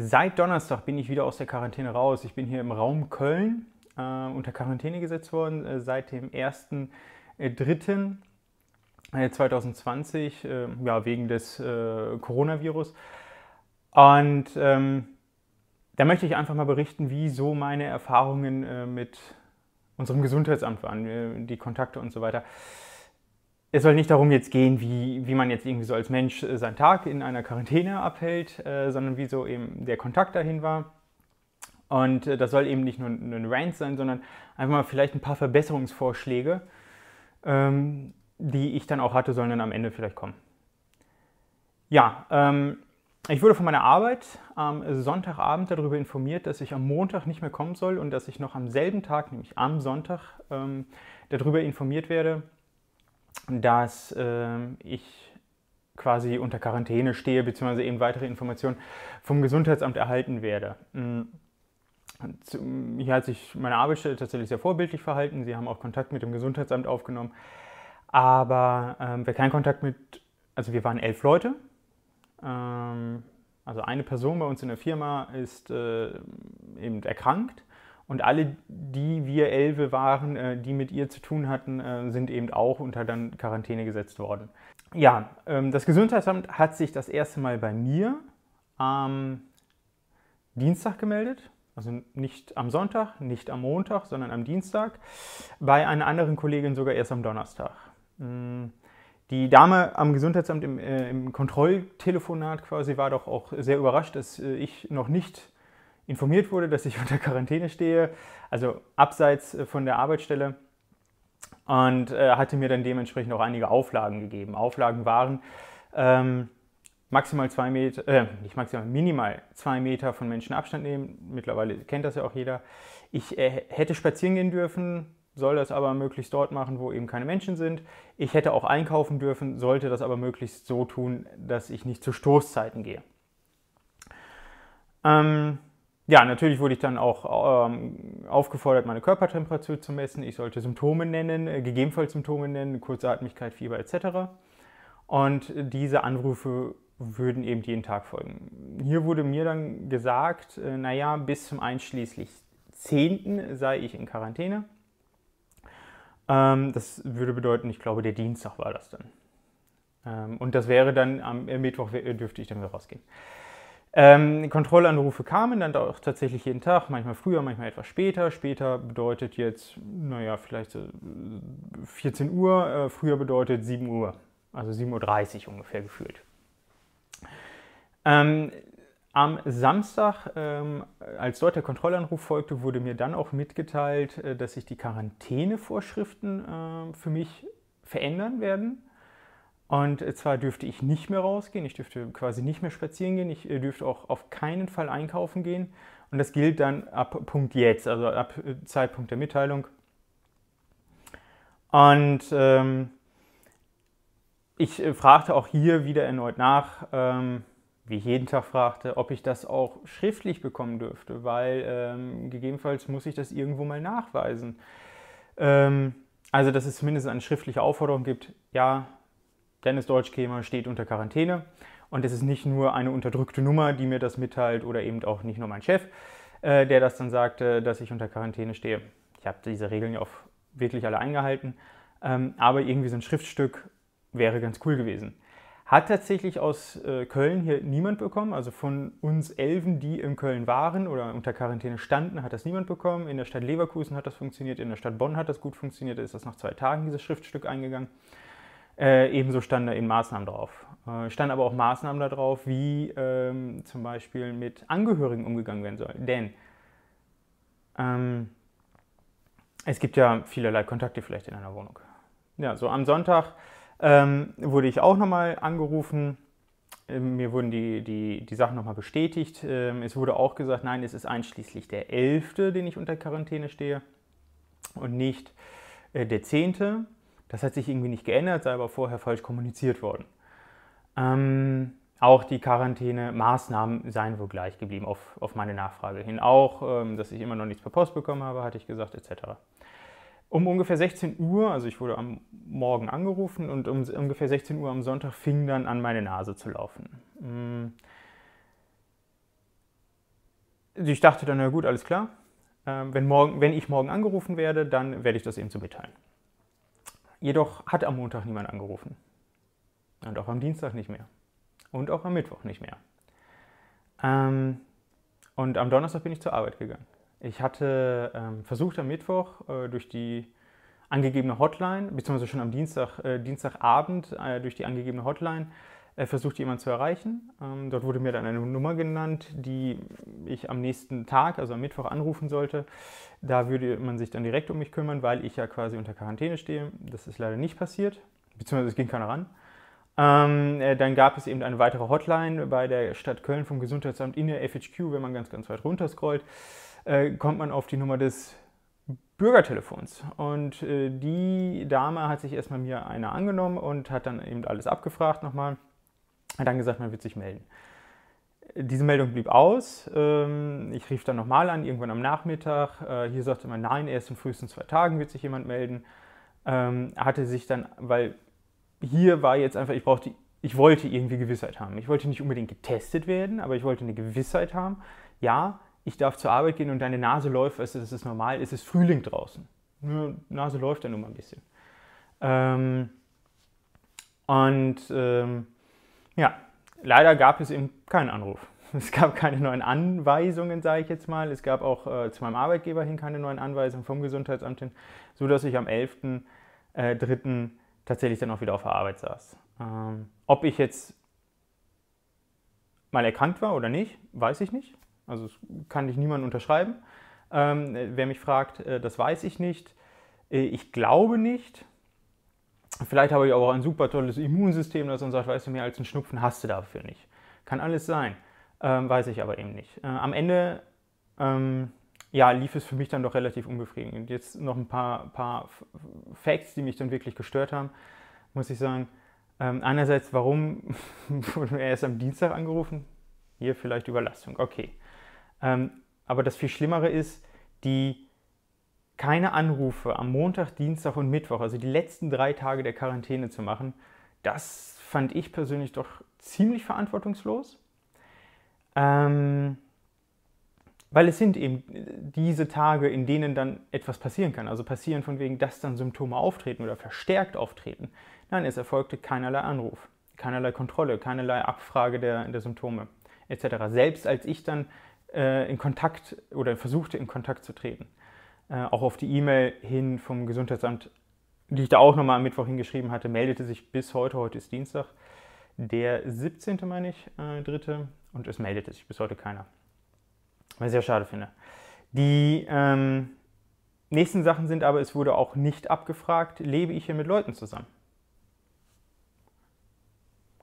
Seit Donnerstag bin ich wieder aus der Quarantäne raus. Ich bin hier im Raum Köln äh, unter Quarantäne gesetzt worden äh, seit dem 1.3.2020, äh, äh, äh, ja, wegen des äh, Coronavirus. Und ähm, da möchte ich einfach mal berichten, wie so meine Erfahrungen mit unserem Gesundheitsamt waren, die Kontakte und so weiter es soll nicht darum jetzt gehen, wie, wie man jetzt irgendwie so als Mensch äh, seinen Tag in einer Quarantäne abhält, äh, sondern wie so eben der Kontakt dahin war. Und äh, das soll eben nicht nur, ein Rant sein, sondern einfach mal vielleicht ein paar Verbesserungsvorschläge, ähm, die ich dann auch hatte, sollen dann am Ende vielleicht kommen. Ja, ähm, ich wurde von meiner Arbeit am Sonntagabend darüber informiert, dass ich am Montag nicht mehr kommen soll und dass ich noch am selben Tag, nämlich am Sonntag, ähm, darüber informiert werde, dass ähm, ich quasi unter Quarantäne stehe, beziehungsweise eben weitere Informationen vom Gesundheitsamt erhalten werde. Mm. Hier hat sich meine Arbeitsstelle tatsächlich sehr vorbildlich verhalten. Sie haben auch Kontakt mit dem Gesundheitsamt aufgenommen. Aber ähm, wer keinen Kontakt mit, also wir waren elf Leute. Ähm, also eine Person bei uns in der Firma ist äh, eben erkrankt. Und alle, die wir Elfe waren, äh, die mit ihr zu tun hatten, äh, sind eben auch unter dann Quarantäne gesetzt worden. Ja, ähm, das Gesundheitsamt hat sich das erste Mal bei mir am Dienstag gemeldet. Also nicht am Sonntag, nicht am Montag, sondern am Dienstag. Bei einer anderen Kollegin sogar erst am Donnerstag. Mm, die Dame am Gesundheitsamt im, äh, im, Kontrolltelefonat quasi war doch auch sehr überrascht, dass äh, ich noch nicht informiert wurde, dass ich unter Quarantäne stehe, also abseits äh, von der Arbeitsstelle. Und äh, hatte mir dann dementsprechend auch einige Auflagen gegeben. Auflagen waren ähm, maximal zwei Meter, äh, nicht maximal, minimal zwei Meter von Menschen Abstand nehmen. Mittlerweile kennt das ja auch jeder. Ich äh, hätte spazieren gehen dürfen, soll das aber möglichst dort machen, wo eben keine Menschen sind. Ich hätte auch einkaufen dürfen, sollte das aber möglichst so tun, dass ich nicht zu Stoßzeiten gehe. Ähm, ja, natürlich wurde ich dann auch ähm, aufgefordert, meine Körpertemperatur zu messen. Ich sollte Symptome nennen, äh, gegebenenfalls Symptome nennen, Kurzatmigkeit, Fieber etc. Und diese Anrufe würden eben jeden Tag folgen. Hier wurde mir dann gesagt, äh, naja, bis zum einschließlich 10. sei ich in Quarantäne. Ähm, das würde bedeuten, ich glaube, der Dienstag war das dann. Ähm, und das wäre dann am äh, Mittwoch, dürfte ich dann wieder rausgehen. Ähm, Kontrollanrufe kamen dann auch tatsächlich jeden Tag, manchmal früher, manchmal etwas später. Später bedeutet jetzt, naja, vielleicht so 14 äh, Uhr, äh, früher bedeutet 7 Uhr, also 7.30 Uhr ungefähr gefühlt. Ähm, am Samstag, ähm, als dort der Kontrollanruf folgte, wurde mir dann auch mitgeteilt, äh, dass sich die Quarantänevorschriften äh, für mich verändern werden. Und zwar dürfte ich nicht mehr rausgehen, ich dürfte quasi nicht mehr spazieren gehen, ich äh, dürfte auch auf keinen Fall einkaufen gehen. Und das gilt dann ab Punkt jetzt, also ab äh, Zeitpunkt der Mitteilung. Und ähm, ich äh, fragte auch hier wieder erneut nach, ähm, wie ich jeden Tag fragte, ob ich das auch schriftlich bekommen dürfte, weil ähm, gegebenenfalls muss ich das irgendwo mal nachweisen. Ähm, also, dass es zumindest eine schriftliche Aufforderung gibt, ja, Dennis Deutschkämer steht unter Quarantäne und es ist nicht nur eine unterdrückte Nummer, die mir das mitteilt oder eben auch nicht nur mein Chef, äh, der das dann sagte, dass ich unter Quarantäne stehe. Ich habe diese Regeln ja auch wirklich alle eingehalten, ähm, aber irgendwie so ein Schriftstück wäre ganz cool gewesen. Hat tatsächlich aus äh, Köln hier niemand bekommen, also von uns Elfen, die in Köln waren oder unter Quarantäne standen, hat das niemand bekommen. In der Stadt Leverkusen hat das funktioniert, in der Stadt Bonn hat das gut funktioniert, da ist das nach zwei Tagen dieses Schriftstück eingegangen. Äh, ebenso stand da eben Maßnahmen drauf. Äh, standen aber auch Maßnahmen darauf, wie ähm, zum Beispiel mit Angehörigen umgegangen werden soll. Denn ähm, es gibt ja vielerlei Kontakte vielleicht in einer Wohnung. Ja, so am Sonntag ähm, wurde ich auch nochmal angerufen. Ähm, mir wurden die, die, die Sachen nochmal bestätigt. Ähm, es wurde auch gesagt, nein, es ist einschließlich der 11., den ich unter Quarantäne stehe und nicht äh, der 10. Das hat sich irgendwie nicht geändert, sei aber vorher falsch kommuniziert worden. Ähm, auch die Quarantäne-Maßnahmen seien wohl gleich geblieben, auf, auf meine Nachfrage hin. Auch, ähm, dass ich immer noch nichts per Post bekommen habe, hatte ich gesagt, etc. Um ungefähr 16 Uhr, also ich wurde am Morgen angerufen und um ungefähr 16 Uhr am Sonntag fing dann an, meine Nase zu laufen. Mm. Also ich dachte dann, na gut, alles klar. Ähm, wenn, morgen, wenn ich morgen angerufen werde, dann werde ich das eben so mitteilen. Jedoch hat am Montag niemand angerufen. Und auch am Dienstag nicht mehr. Und auch am Mittwoch nicht mehr. Ähm, und am Donnerstag bin ich zur Arbeit gegangen. Ich hatte ähm, versucht, am Mittwoch äh, durch die angegebene Hotline, beziehungsweise schon am Dienstag, äh, Dienstagabend äh, durch die angegebene Hotline, versucht jemanden zu erreichen. Ähm, dort wurde mir dann eine Nummer genannt, die ich am nächsten Tag, also am Mittwoch, anrufen sollte. Da würde man sich dann direkt um mich kümmern, weil ich ja quasi unter Quarantäne stehe. Das ist leider nicht passiert, beziehungsweise es ging keiner ran. Ähm, äh, dann gab es eben eine weitere Hotline bei der Stadt Köln vom Gesundheitsamt in der FHQ. Wenn man ganz, ganz weit runter runterscrollt, äh, kommt man auf die Nummer des Bürgertelefons. Und äh, die Dame hat sich erstmal mir eine angenommen und hat dann eben alles abgefragt nochmal hat dann gesagt, man wird sich melden. Diese Meldung blieb aus. Ähm, ich rief dann nochmal an, irgendwann am Nachmittag. Äh, hier sagte man, nein, erst in frühestens zwei Tagen wird sich jemand melden. Ähm, hatte sich dann, weil hier war jetzt einfach, ich brauchte, ich wollte irgendwie Gewissheit haben. Ich wollte nicht unbedingt getestet werden, aber ich wollte eine Gewissheit haben. Ja, ich darf zur Arbeit gehen und deine Nase läuft, weißt du, das ist normal, es ist Frühling draußen. Nur Nase läuft ja nun mal ein bisschen. Ähm, und ja, leider gab es eben keinen Anruf. Es gab keine neuen Anweisungen, sage ich jetzt mal. Es gab auch äh, zu meinem Arbeitgeber hin keine neuen Anweisungen vom Gesundheitsamt hin, sodass ich am 11.03. Äh, tatsächlich dann auch wieder auf der Arbeit saß. Ähm, ob ich jetzt mal erkannt war oder nicht, weiß ich nicht. Also kann ich niemand unterschreiben. Ähm, wer mich fragt, äh, das weiß ich nicht. Äh, ich glaube nicht. Vielleicht habe ich auch ein super tolles Immunsystem, das dann sagt, weißt du, mehr als einen Schnupfen hast du dafür nicht. Kann alles sein, ähm, weiß ich aber eben nicht. Äh, am Ende ähm, ja, lief es für mich dann doch relativ unbefriedigend. Jetzt noch ein paar, paar Facts, die mich dann wirklich gestört haben, muss ich sagen. Ähm, einerseits, warum wurde er erst am Dienstag angerufen? Hier vielleicht Überlastung, okay. Ähm, aber das viel Schlimmere ist, die keine Anrufe am Montag, Dienstag und Mittwoch, also die letzten drei Tage der Quarantäne zu machen, das fand ich persönlich doch ziemlich verantwortungslos. Ähm, weil es sind eben diese Tage, in denen dann etwas passieren kann. Also passieren von wegen, dass dann Symptome auftreten oder verstärkt auftreten. Nein, es erfolgte keinerlei Anruf, keinerlei Kontrolle, keinerlei Abfrage der, der Symptome etc. Selbst als ich dann äh, in Kontakt oder versuchte, in Kontakt zu treten äh, auch auf die E-Mail hin vom Gesundheitsamt, die ich da auch nochmal am Mittwoch hingeschrieben hatte, meldete sich bis heute, heute ist Dienstag, der 17. meine ich, äh, dritte, und es meldete sich bis heute keiner. Was ich sehr schade finde. Die ähm, nächsten Sachen sind aber, es wurde auch nicht abgefragt, lebe ich hier mit Leuten zusammen?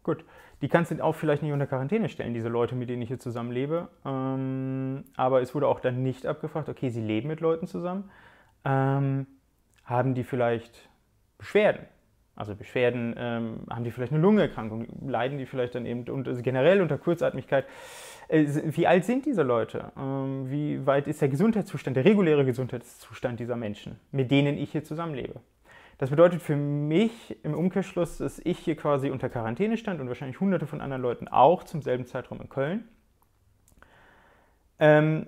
Gut. Die kannst du auch vielleicht nicht unter Quarantäne stellen, diese Leute, mit denen ich hier zusammenlebe. Ähm, aber es wurde auch dann nicht abgefragt, okay, sie leben mit Leuten zusammen. Ähm, haben die vielleicht Beschwerden? Also Beschwerden, ähm, haben die vielleicht eine Lungenerkrankung? Leiden die vielleicht dann eben und, also generell unter Kurzatmigkeit? Äh, wie alt sind diese Leute? Ähm, wie weit ist der Gesundheitszustand, der reguläre Gesundheitszustand dieser Menschen, mit denen ich hier zusammenlebe? Das bedeutet für mich im Umkehrschluss, dass ich hier quasi unter Quarantäne stand und wahrscheinlich hunderte von anderen Leuten auch zum selben Zeitraum in Köln. Ähm,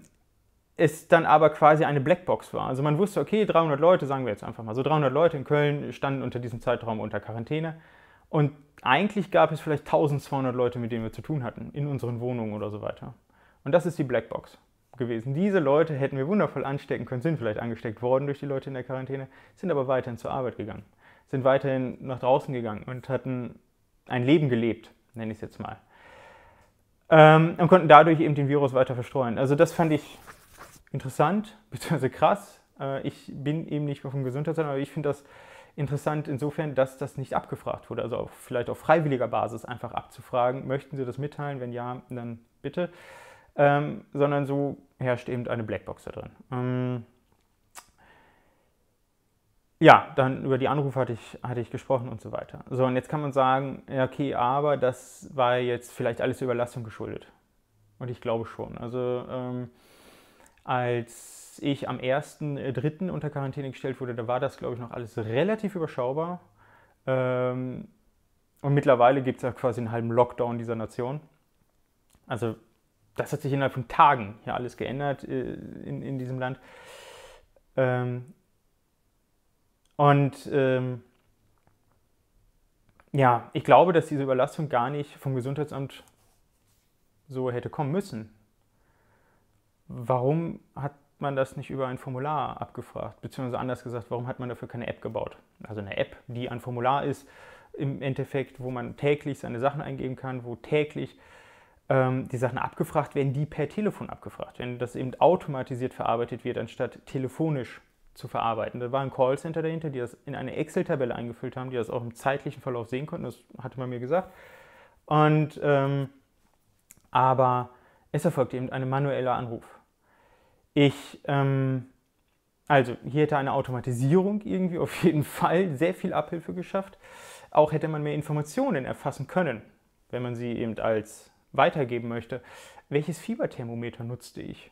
es dann aber quasi eine Blackbox war. Also man wusste, okay, 300 Leute, sagen wir jetzt einfach mal so, 300 Leute in Köln standen unter diesem Zeitraum unter Quarantäne. Und eigentlich gab es vielleicht 1200 Leute, mit denen wir zu tun hatten, in unseren Wohnungen oder so weiter. Und das ist die Blackbox gewesen. Diese Leute hätten wir wundervoll anstecken können, sind vielleicht angesteckt worden durch die Leute in der Quarantäne, sind aber weiterhin zur Arbeit gegangen, sind weiterhin nach draußen gegangen und hatten ein Leben gelebt, nenne ich es jetzt mal. Ähm, und konnten dadurch eben den Virus weiter verstreuen. Also das fand ich interessant, beziehungsweise krass. Äh, ich bin eben nicht mehr vom Gesundheitsamt, aber ich finde das interessant insofern, dass das nicht abgefragt wurde. Also auch, vielleicht auf freiwilliger Basis einfach abzufragen, möchten Sie das mitteilen? Wenn ja, dann bitte. Ähm, sondern so herrscht eben eine Blackbox da drin. Ähm, ja, dann über die Anrufe hatte ich, hatte ich gesprochen und so weiter. So, und jetzt kann man sagen, ja, okay, aber das war jetzt vielleicht alles Überlastung geschuldet. Und ich glaube schon. Also ähm, als ich am 1.3. Äh, unter Quarantäne gestellt wurde, da war das, glaube ich, noch alles relativ überschaubar. Ähm, und mittlerweile gibt es ja quasi einen halben Lockdown dieser Nation. Also das hat sich innerhalb von Tagen hier alles geändert äh, in, in diesem Land. Ähm, und ähm, ja, ich glaube, dass diese Überlastung gar nicht vom Gesundheitsamt so hätte kommen müssen. Warum hat man das nicht über ein Formular abgefragt? Beziehungsweise anders gesagt, warum hat man dafür keine App gebaut? Also eine App, die ein Formular ist, im Endeffekt, wo man täglich seine Sachen eingeben kann, wo täglich ähm, die Sachen abgefragt werden, die per Telefon abgefragt werden, das eben automatisiert verarbeitet wird, anstatt telefonisch zu verarbeiten. Da war ein Callcenter dahinter, die das in eine Excel-Tabelle eingefüllt haben, die das auch im zeitlichen Verlauf sehen konnten, das hatte man mir gesagt. Und ähm, aber es erfolgt eben ein manueller Anruf. Ich, ähm, also hier hätte eine Automatisierung irgendwie auf jeden Fall sehr viel Abhilfe geschafft. Auch hätte man mehr Informationen erfassen können, wenn man sie eben als weitergeben möchte. Welches Fieberthermometer nutzte ich?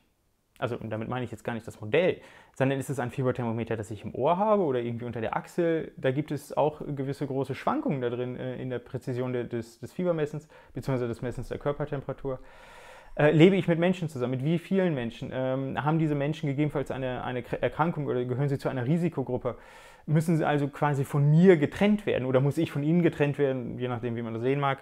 Also, und damit meine ich jetzt gar nicht das Modell, sondern ist es ein Fieberthermometer, das ich im Ohr habe oder irgendwie unter der Achsel? Da gibt es auch gewisse große Schwankungen da drin äh, in der Präzision des, des Fiebermessens, beziehungsweise des Messens der Körpertemperatur. Äh, lebe ich mit Menschen zusammen? Mit wie vielen Menschen? Ähm, haben diese Menschen gegebenenfalls eine, eine Erkrankung oder gehören sie zu einer Risikogruppe? Müssen sie also quasi von mir getrennt werden oder muss ich von ihnen getrennt werden, je nachdem, wie man das sehen mag?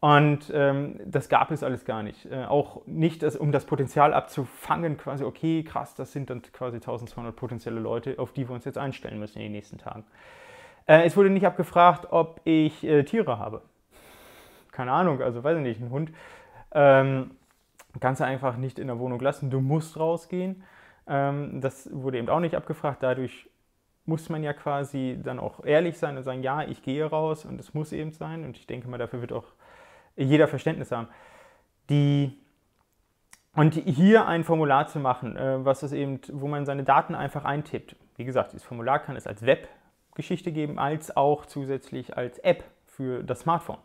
Und ähm, das gab es alles gar nicht. Äh, auch nicht, dass, um das Potenzial abzufangen, quasi, okay, krass, das sind dann quasi 1200 potenzielle Leute, auf die wir uns jetzt einstellen müssen in den nächsten Tagen. Äh, es wurde nicht abgefragt, ob ich äh, Tiere habe. Keine Ahnung, also weiß ich nicht, ein Hund. Ähm, kannst du einfach nicht in der Wohnung lassen, du musst rausgehen. Ähm, das wurde eben auch nicht abgefragt, dadurch muss man ja quasi dann auch ehrlich sein und sagen, ja, ich gehe raus und es muss eben sein. Und ich denke mal, dafür wird auch jeder Verständnis haben. Die, und hier ein Formular zu machen, äh, was das eben, wo man seine Daten einfach eintippt. Wie gesagt, dieses Formular kann es als Web-Geschichte geben, als auch zusätzlich als App für das Smartphone.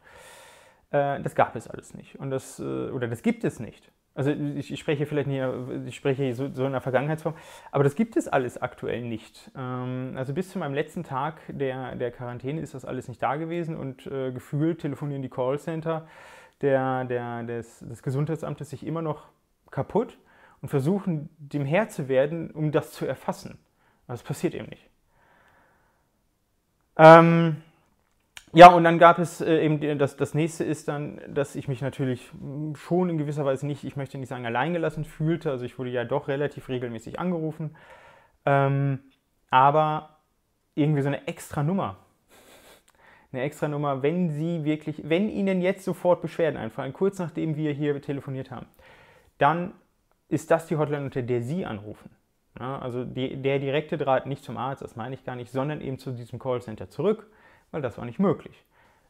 Äh, das gab es alles nicht und das, äh, oder das gibt es nicht. Also ich, ich spreche vielleicht nicht, ich spreche so, so, in der Vergangenheitsform, aber das gibt es alles aktuell nicht. Ähm, also bis zu meinem letzten Tag der, der Quarantäne ist das alles nicht da gewesen und äh, gefühlt telefonieren die Callcenter der, der, des, des Gesundheitsamtes sich immer noch kaputt und versuchen dem Herr zu werden, um das zu erfassen. Aber das passiert eben nicht. Ähm, ja, und dann gab es äh, eben, äh, das, das nächste ist dann, dass ich mich natürlich hm, schon in gewisser Weise nicht, ich möchte nicht sagen alleingelassen fühlte, also ich wurde ja doch relativ regelmäßig angerufen, ähm, aber irgendwie so eine extra Nummer. Eine extra Nummer, wenn Sie wirklich, wenn Ihnen jetzt sofort Beschwerden einfallen, kurz nachdem wir hier telefoniert haben, dann ist das die Hotline, unter der Sie anrufen. Ja, also die, der direkte Draht nicht zum Arzt, das meine ich gar nicht, sondern eben zu diesem Callcenter zurück weil das war nicht möglich.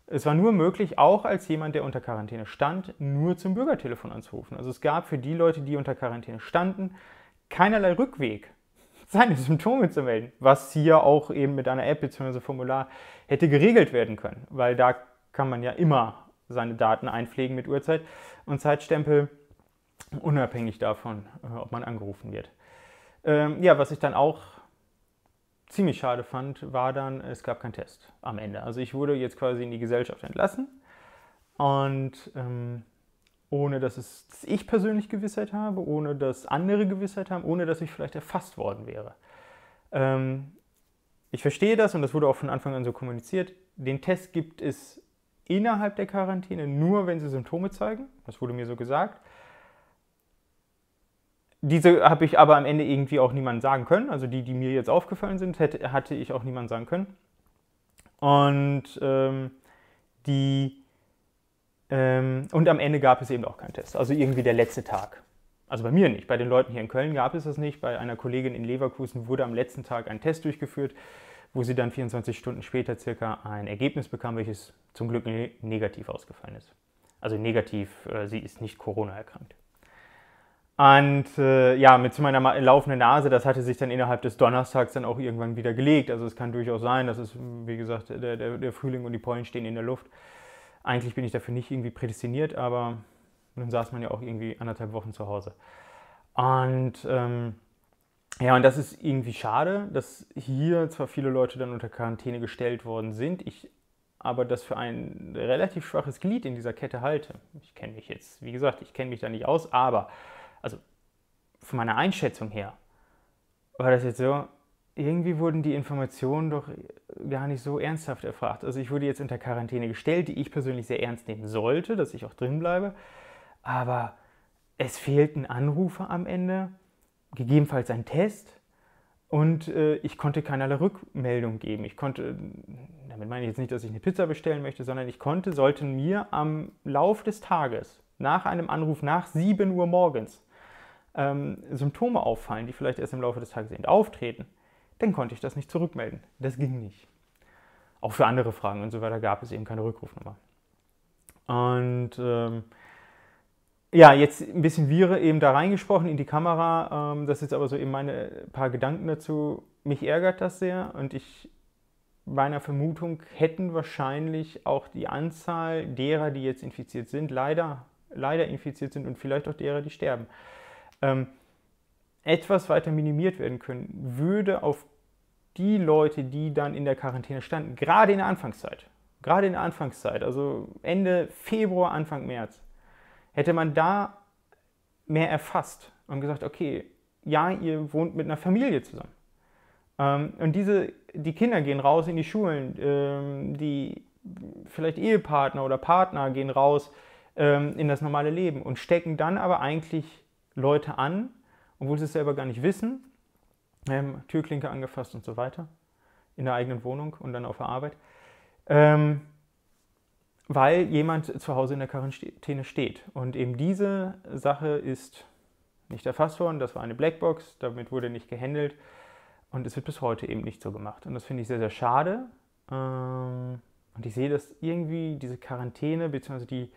Es war nur möglich, auch als jemand, der unter Quarantäne stand, nur zum Bürgertelefon anzurufen. Also es gab für die Leute, die unter Quarantäne standen, keinerlei Rückweg, seine Symptome zu melden, was hier auch eben mit einer App bzw. Formular hätte geregelt werden können, weil da kann man ja immer seine Daten einpflegen mit Uhrzeit und Zeitstempel, unabhängig davon, äh, ob man angerufen wird. Ähm, ja, was ich dann auch ziemlich schade fand, war dann, es gab keinen Test am Ende. Also ich wurde jetzt quasi in die Gesellschaft entlassen und ähm, ohne dass, es, dass ich persönlich Gewissheit habe, ohne dass andere Gewissheit haben, ohne dass ich vielleicht erfasst worden wäre. Ähm, ich verstehe das und das wurde auch von Anfang an so kommuniziert. Den Test gibt es innerhalb der Quarantäne nur, wenn sie Symptome zeigen. Das wurde mir so gesagt diese habe ich aber am Ende irgendwie auch niemandem sagen können. Also die, die mir jetzt aufgefallen sind, hätte, hatte ich auch niemandem sagen können. Und ähm, die ähm, und am Ende gab es eben auch keinen Test. Also irgendwie der letzte Tag. Also bei mir nicht. Bei den Leuten hier in Köln gab es das nicht. Bei einer Kollegin in Leverkusen wurde am letzten Tag ein Test durchgeführt, wo sie dann 24 Stunden später circa ein Ergebnis bekam, welches zum Glück ne-, negativ ausgefallen ist. Also negativ, äh, sie ist nicht Corona erkrankt. Und äh, ja, mit zu meiner laufenden Nase, das hatte sich dann innerhalb des Donnerstags dann auch irgendwann wieder gelegt. Also es kann durchaus sein, dass es, wie gesagt, der, der, der Frühling und die Pollen stehen in der Luft. Eigentlich bin ich dafür nicht irgendwie prädestiniert, aber nun saß man ja auch irgendwie anderthalb Wochen zu Hause. Und ähm, ja, und das ist irgendwie schade, dass hier zwar viele Leute dann unter Quarantäne gestellt worden sind, ich aber das für ein relativ schwaches Glied in dieser Kette halte. Ich kenne mich jetzt, wie gesagt, ich kenne mich da nicht aus, aber also von meiner Einschätzung her, war das jetzt so, irgendwie wurden die Informationen doch gar nicht so ernsthaft erfragt. Also ich wurde jetzt unter Quarantäne gestellt, die ich persönlich sehr ernst nehmen sollte, dass ich auch drin bleibe. Aber es fehlten Anrufe am Ende, gegebenenfalls ein Test. Und äh, ich konnte keinerlei Rückmeldung geben. Ich konnte, damit meine ich jetzt nicht, dass ich eine Pizza bestellen möchte, sondern ich konnte, sollten mir am Lauf des Tages, nach einem Anruf nach 7 Uhr morgens, ähm, Symptome auffallen, die vielleicht erst im Laufe des Tages eben auftreten, dann konnte ich das nicht zurückmelden. Das ging nicht. Auch für andere Fragen und so weiter gab es eben keine Rückrufnummer. Und ähm, ja, jetzt ein bisschen Viere eben da reingesprochen in die Kamera. Ähm, das ist jetzt aber so eben meine äh, paar Gedanken dazu. Mich ärgert das sehr und ich meiner Vermutung hätten wahrscheinlich auch die Anzahl derer, die jetzt infiziert sind, leider, leider infiziert sind und vielleicht auch derer, die sterben, ähm, etwas weiter minimiert werden können, würde auf die Leute, die dann in der Quarantäne standen, gerade in der Anfangszeit, gerade in der Anfangszeit, also Ende Februar, Anfang März, hätte man da mehr erfasst und gesagt, okay, ja, ihr wohnt mit einer Familie zusammen. Ähm, und diese, die Kinder gehen raus in die Schulen, ähm, die vielleicht Ehepartner oder Partner gehen raus ähm, in das normale Leben und stecken dann aber eigentlich Leute an, obwohl sie es selber gar nicht wissen. Ähm, Türklinke angefasst und so weiter. In der eigenen Wohnung und dann auf der Arbeit. Ähm, weil jemand zu Hause in der Quarantäne steht. Und eben diese Sache ist nicht erfasst worden. Das war eine Blackbox, damit wurde nicht gehandelt. Und es wird bis heute eben nicht so gemacht. Und das finde ich sehr, sehr schade. Ähm, und ich sehe, dass irgendwie diese Quarantäne beziehungsweise die,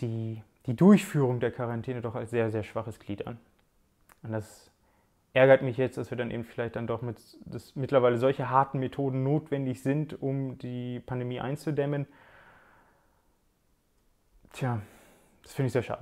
die die Durchführung der Quarantäne doch als sehr, sehr schwaches Glied an. Und das ärgert mich jetzt, dass wir dann eben vielleicht dann doch mit, dass mittlerweile solche harten Methoden notwendig sind, um die Pandemie einzudämmen. Tja, das finde ich sehr schade.